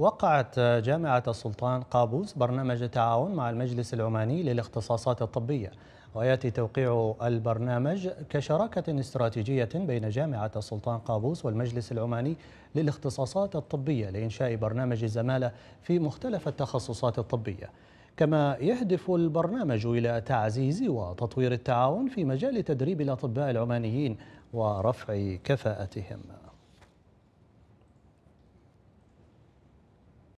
وقعت جامعة السلطان قابوس برنامج تعاون مع المجلس العماني للاختصاصات الطبية وياتي توقيع البرنامج كشراكه استراتيجيه بين جامعه السلطان قابوس والمجلس العماني للاختصاصات الطبيه لانشاء برنامج الزماله في مختلف التخصصات الطبيه. كما يهدف البرنامج الى تعزيز وتطوير التعاون في مجال تدريب الاطباء العمانيين ورفع كفاءتهم.